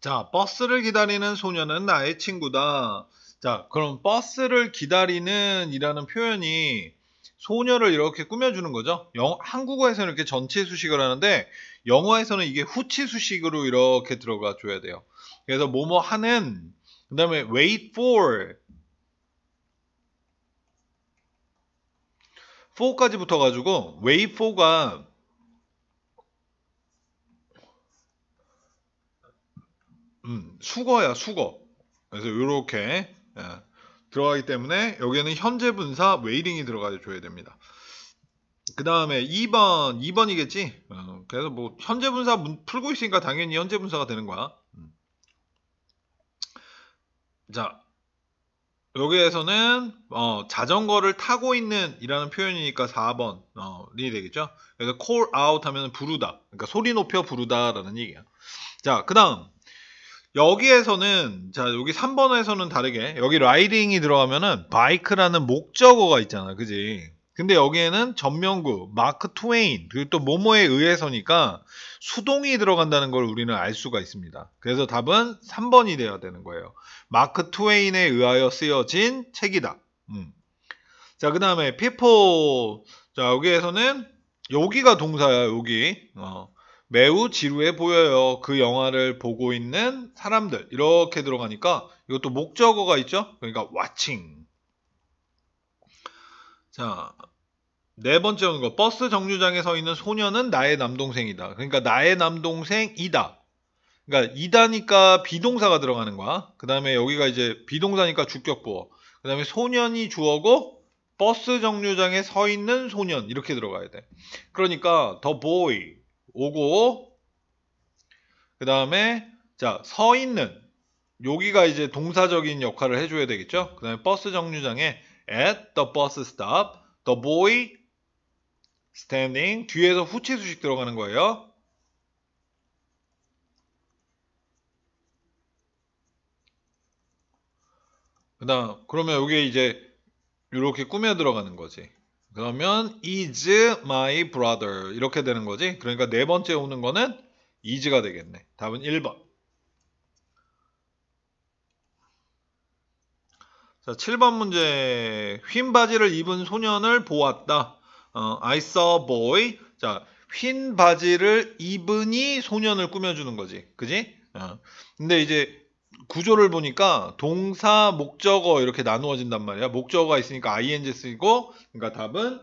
자, 버스를 기다리는 소녀는 나의 친구다. 자, 그럼 버스를 기다리는 이라는 표현이 소녀를 이렇게 꾸며주는 거죠. 영, 한국어에서는 이렇게 전체 수식을 하는데 영어에서는 이게 후치 수식으로 이렇게 들어가 줘야 돼요. 그래서 뭐뭐 하는 그 다음에 wait for for까지 붙어가지고 wait for가 음, 수거야 수거. 그래서 이렇게 예, 들어가기 때문에 여기에는 현재 분사 웨이링이 들어가줘야 됩니다. 그 다음에 2번, 2번이겠지? 어, 그래서 뭐 현재 분사 문, 풀고 있으니까 당연히 현재 분사가 되는 거야. 음. 자, 여기에서는 어, 자전거를 타고 있는 이라는 표현이니까 4번이 어, 되겠죠? 그래서 call out 하면 부르다. 그러니까 소리 높여 부르다 라는 얘기야. 자, 그 다음 여기에서는 자 여기 3번에서는 다르게 여기 라이딩이 들어가면은 바이크라는 목적어가 있잖아 그지 근데 여기에는 전명구 마크 트웨인 그리고 또 모모에 의해서니까 수동이 들어간다는 걸 우리는 알 수가 있습니다 그래서 답은 3번이 돼야 되는 거예요 마크 트웨인에 의하여 쓰여진 책이다 음. 자그 다음에 people 자 여기에서는 여기가 동사야 여기 어. 매우 지루해 보여요. 그 영화를 보고 있는 사람들. 이렇게 들어가니까 이것도 목적어가 있죠? 그러니까 watching. 자, 네 번째 오는 거. 버스 정류장에 서 있는 소녀는 나의 남동생이다. 그러니까 나의 남동생이다. 그러니까 이다니까 비동사가 들어가는 거야. 그 다음에 여기가 이제 비동사니까 주격보어. 그 다음에 소년이 주어고 버스 정류장에 서 있는 소년 이렇게 들어가야 돼. 그러니까 the boy, 오고 그 다음에 자 서 있는 여기가 이제 동사적인 역할을 해줘야 되겠죠. 그 다음에 버스 정류장에 at the bus stop the boy standing 뒤에서 후치 수식 들어가는 거예요. 그다음 그러면 이게 이제 이렇게 꾸며 들어가는 거지. 그러면 is my brother 이렇게 되는 거지. 그러니까 네 번째 오는 거는 is가 되겠네. 답은 1번. 자, 7번 문제. 흰 바지를 입은 소년을 보았다. 어, I saw boy. 자, 흰 바지를 입은이 소년을 꾸며주는 거지. 그지? 어. 근데 이제 구조를 보니까 동사, 목적어 이렇게 나누어진단 말이야. 목적어가 있으니까 ing 쓰이고 그러니까 답은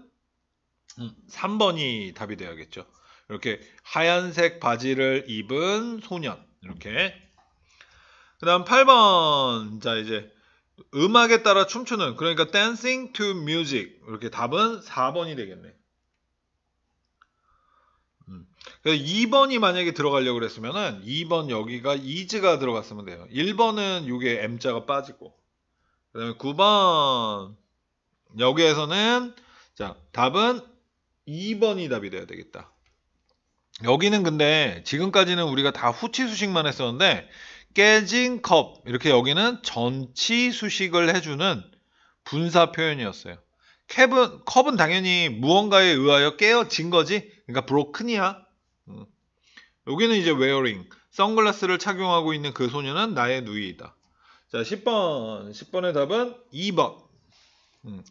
3번이 답이 되어야겠죠. 이렇게 하얀색 바지를 입은 소년 이렇게 그 다음 8번 자 이제 음악에 따라 춤추는 그러니까 dancing to music 이렇게 답은 4번이 되겠네 그래서 2번이 만약에 들어가려고 그랬으면은 2번 여기가 이즈가 들어갔으면 돼요. 1번은 요게 M자가 빠지고 그 다음에 9번 여기에서는 자 답은 2번이 답이 돼야 되겠다. 여기는 근데 지금까지는 우리가 다 후치수식만 했었는데 깨진 컵 이렇게 여기는 전치수식을 해주는 분사 표현이었어요. 캡은, 컵은 당연히 무언가에 의하여 깨어진 거지. 그러니까 브로큰이야. 여기는 이제 웨어링 선글라스를 착용하고 있는 그 소녀는 나의 누이이다. 자 10번 10번의 답은 2번 음.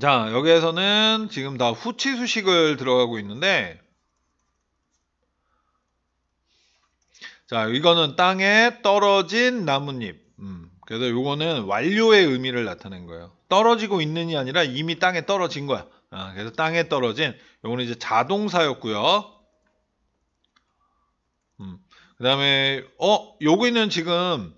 자 여기에서는 지금 다 후치 수식을 들어가고 있는데 자 이거는 땅에 떨어진 나뭇잎 음, 그래서 이거는 완료의 의미를 나타낸 거예요 떨어지고 있는이 아니라 이미 땅에 떨어진 거야 아, 그래서 땅에 떨어진 이거는 이제 자동사였고요 음. 그 다음에 어 여기는 지금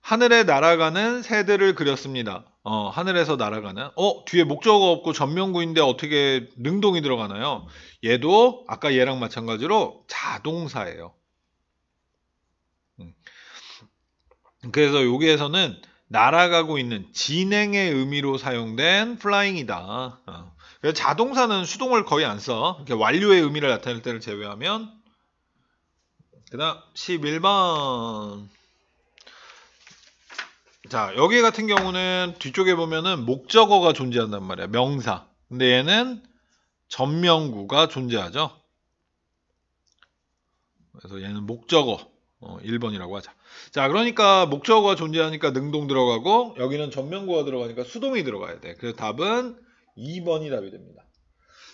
하늘에 날아가는 새들을 그렸습니다. 어, 하늘에서 날아가는 어 뒤에 목적어 없고 전면구인데 어떻게 능동이 들어가나요? 얘도 아까 얘랑 마찬가지로 자동사예요. 음. 그래서 여기에서는 날아가고 있는 진행의 의미로 사용된 플라잉이다. 어. 자동사는 수동을 거의 안 써. 이렇게 완료의 의미를 나타낼 때를 제외하면 그 다음 11번 자 여기 같은 경우는 뒤쪽에 보면은 목적어가 존재한단 말이야 명사 근데 얘는 전명구가 존재하죠 그래서 얘는 목적어 어, 1번이라고 하자 자 그러니까 목적어가 존재하니까 능동 들어가고 여기는 전명구가 들어가니까 수동이 들어가야 돼 그래서 답은 2번이 답이 됩니다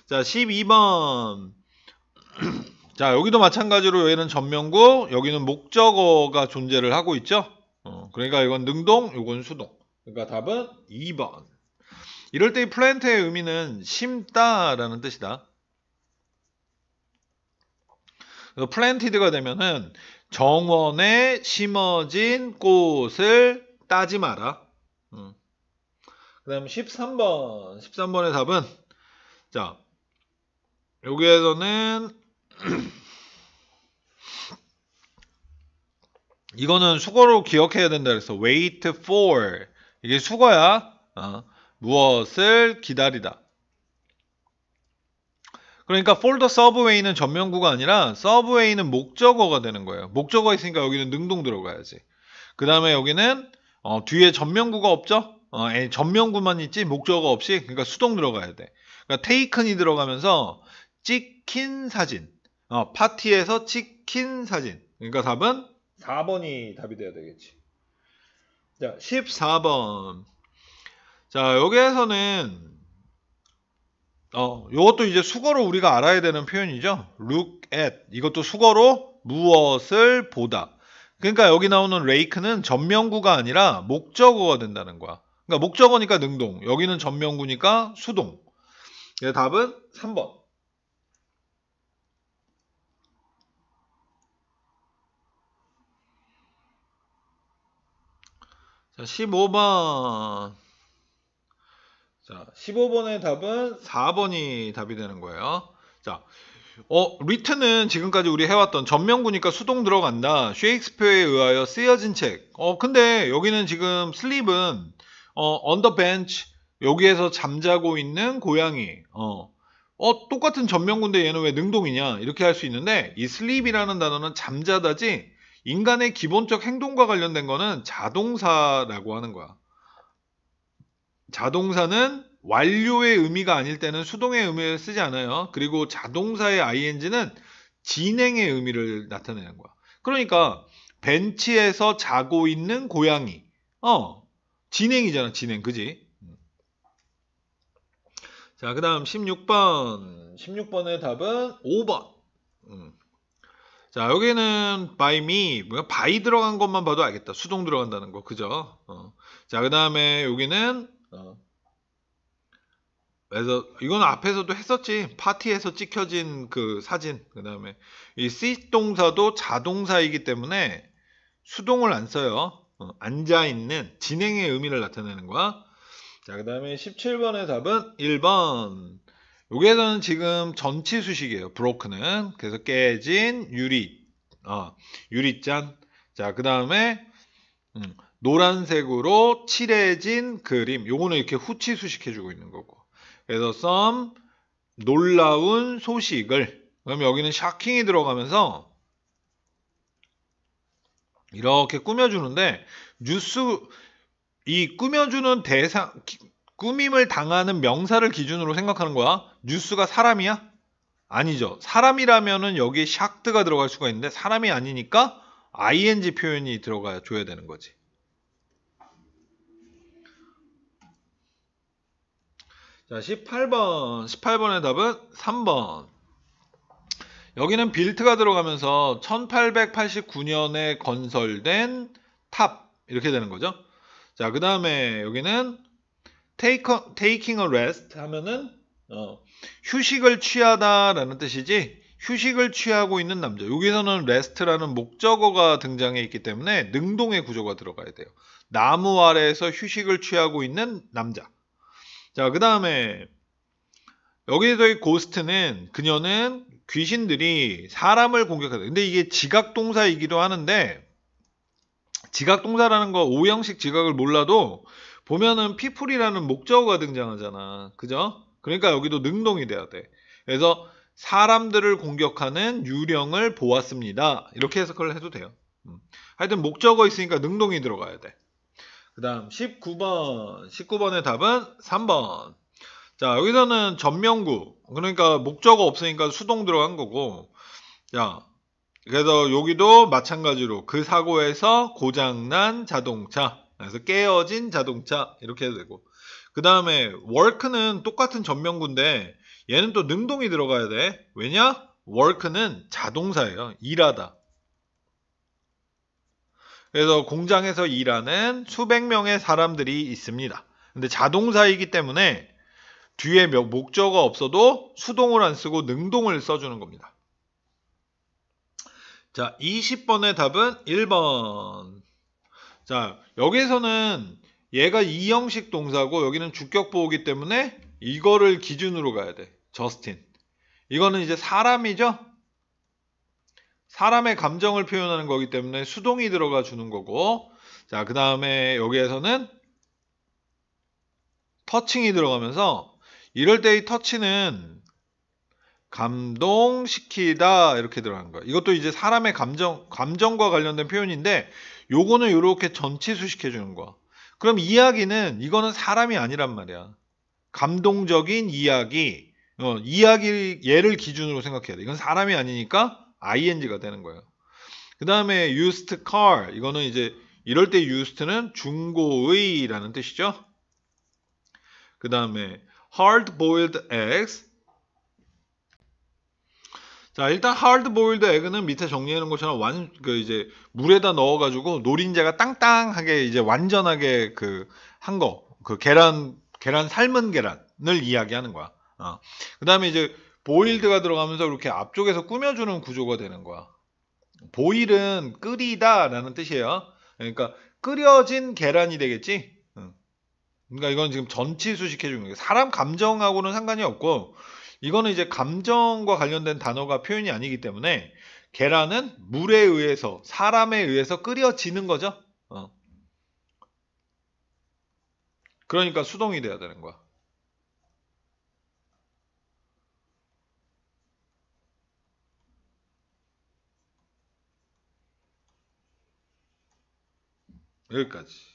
자 12번 자 여기도 마찬가지로 여기는 전면구 여기는 목적어가 존재를 하고 있죠 어, 그러니까 이건 능동 이건 수동 그러니까 답은 2번 이럴 때 이 플랜트의 의미는 심다 라는 뜻이다 플랜티드가 되면은 정원에 심어진 꽃을 따지 마라 음. 그 다음 13번 13번의 답은 자 여기에서는 이거는 수거로 기억해야 된다 그래서 wait for 이게 수거야 어, 무엇을 기다리다 그러니까 폴더 서브웨이는 전면구가 아니라 서브웨이는 목적어가 되는 거예요 목적어 가 있으니까 여기는 능동 들어가야지 그 다음에 여기는 어, 뒤에 전면구가 없죠 어, 전면구만 있지 목적어 없이 그러니까 수동 들어가야 돼 그러니까 테이큰이 들어가면서 찍힌 사진 어, 파티에서 치킨 사진. 그러니까 답은 4번이 답이 돼야 되겠지. 자, 14번. 자, 여기에서는 어, 이것도 이제 수거로 우리가 알아야 되는 표현이죠. look at. 이것도 수거로 무엇을 보다. 그러니까 여기 나오는 레이크는 전명구가 아니라 목적어가 된다는 거야. 그러니까 목적어니까 능동. 여기는 전명구니까 수동. 답은 3번. 자, 15번. 자, 15번의 답은 4번이 답이 되는 거예요. 자, 어, 리트는 지금까지 우리 해왔던 전면구니까 수동 들어간다. 셰익스피어에 의하여 쓰여진 책. 어, 근데 여기는 지금 슬립은 어, 언더 벤치 여기에서 잠자고 있는 고양이. 어. 어, 똑같은 전면군데 얘는 왜 능동이냐? 이렇게 할 수 있는데 이슬립이라는 단어는 잠자다지 인간의 기본적 행동과 관련된 거는 자동사라고 하는 거야. 자동사는 완료의 의미가 아닐 때는 수동의 의미를 쓰지 않아요. 그리고 자동사의 ing는 진행의 의미를 나타내는 거야. 그러니까 벤치에서 자고 있는 고양이. 어. 진행이잖아, 진행. 그지? 자, 그 다음 16번. 16번의 답은 5번. 음. 자, 여기는 by me, 뭐야, by 들어간 것만 봐도 알겠다. 수동 들어간다는 거, 그죠? 어. 자, 그 다음에 여기는, 어. 그래서 이건 앞에서도 했었지. 파티에서 찍혀진 그 사진. 그 다음에 이 s 동사도 자동사이기 때문에 수동을 안 써요. 어. 앉아있는 진행의 의미를 나타내는 거야. 자, 그 다음에 17번의 답은 1번. 여기에서는 지금 전치 수식이에요. 브로크는 그래서 깨진 유리, 어, 유리잔. 자, 그 다음에 음, 노란색으로 칠해진 그림. 요거는 이렇게 후치 수식해주고 있는 거고. 그래서 some 놀라운 소식을. 그럼 여기는 샤킹이 들어가면서 이렇게 꾸며주는데 뉴스 이 꾸며주는 대상 꾸밈을 당하는 명사를 기준으로 생각하는 거야. 뉴스가 사람이야? 아니죠. 사람이라면은 여기에 샥트가 들어갈 수가 있는데 사람이 아니니까 ing 표현이 들어가 줘야 되는 거지. 자, 18번. 18번의 답은 3번. 여기는 빌트가 들어가면서 1889년에 건설된 탑 이렇게 되는 거죠. 자, 그 다음에 여기는 take a, taking a rest 하면은 어, 휴식을 취하다라는 뜻이지 휴식을 취하고 있는 남자. 여기서는 rest라는 목적어가 등장해 있기 때문에 능동의 구조가 들어가야 돼요. 나무 아래에서 휴식을 취하고 있는 남자. 자, 그 다음에 여기서의 고스트는 그녀는 귀신들이 사람을 공격하다. 근데 이게 지각 동사이기도 하는데 지각 동사라는 거5형식 지각을 몰라도 보면은 people이라는 목적어가 등장하잖아. 그죠? 그러니까 여기도 능동이 돼야 돼. 그래서 사람들을 공격하는 유령을 보았습니다. 이렇게 해석을 해도 돼요. 음. 하여튼 목적어 있으니까 능동이 들어가야 돼. 그 다음 19번 19번의 답은 3번 자 여기서는 전명구 그러니까 목적어 없으니까 수동 들어간 거고 자 그래서 여기도 마찬가지로 그 사고에서 고장난 자동차 그래서 깨어진 자동차 이렇게 해도 되고 그 다음에 work는 똑같은 전명구인데 얘는 또 능동이 들어가야 돼 왜냐? work는 자동사예요 일하다 그래서 공장에서 일하는 수백 명의 사람들이 있습니다 근데 자동사이기 때문에 뒤에 목적어 없어도 수동을 안 쓰고 능동을 써주는 겁니다 자 20번의 답은 1번 자, 여기에서는 얘가 이형식 동사고 여기는 주격보호기 때문에 이거를 기준으로 가야 돼. 저스틴. 이거는 이제 사람이죠? 사람의 감정을 표현하는 거기 때문에 수동이 들어가 주는 거고 자, 그 다음에 여기에서는 터칭이 들어가면서 이럴 때의 터치는 감동시키다 이렇게 들어간 거야. 이것도 이제 사람의 감정, 감정과 관련된 표현인데 요거는 요렇게 전치수식 해주는 거야. 그럼 이야기는 이거는 사람이 아니란 말이야. 감동적인 이야기, 어, 이야기 예를 기준으로 생각해야 돼. 이건 사람이 아니니까 ing가 되는 거예요. 그 다음에 used car 이거는 이제 이럴 때 used는 중고의라는 뜻이죠. 그 다음에 hard boiled eggs 자 일단 하드보일드 에그는 밑에 정리해 놓은 것처럼 완그 이제 물에다 넣어 가지고 노린자가 땅땅하게 이제 완전하게 그 한거그 그 계란 계란 삶은 계란을 이야기하는 거야. 어. 그다음에 이제 보일드가 들어가면서 이렇게 앞쪽에서 꾸며주는 구조가 되는 거야. 보일은 끓이다라는 뜻이에요. 그러니까 끓여진 계란이 되겠지. 그러니까 이건 지금 전치 수식해 주는 게 사람 감정하고는 상관이 없고 이거는 이제 감정과 관련된 단어가 표현이 아니기 때문에 계란은 물에 의해서 사람에 의해서 끓여지는 거죠. 어. 그러니까 수동이 돼야 되는 거야. 여기까지.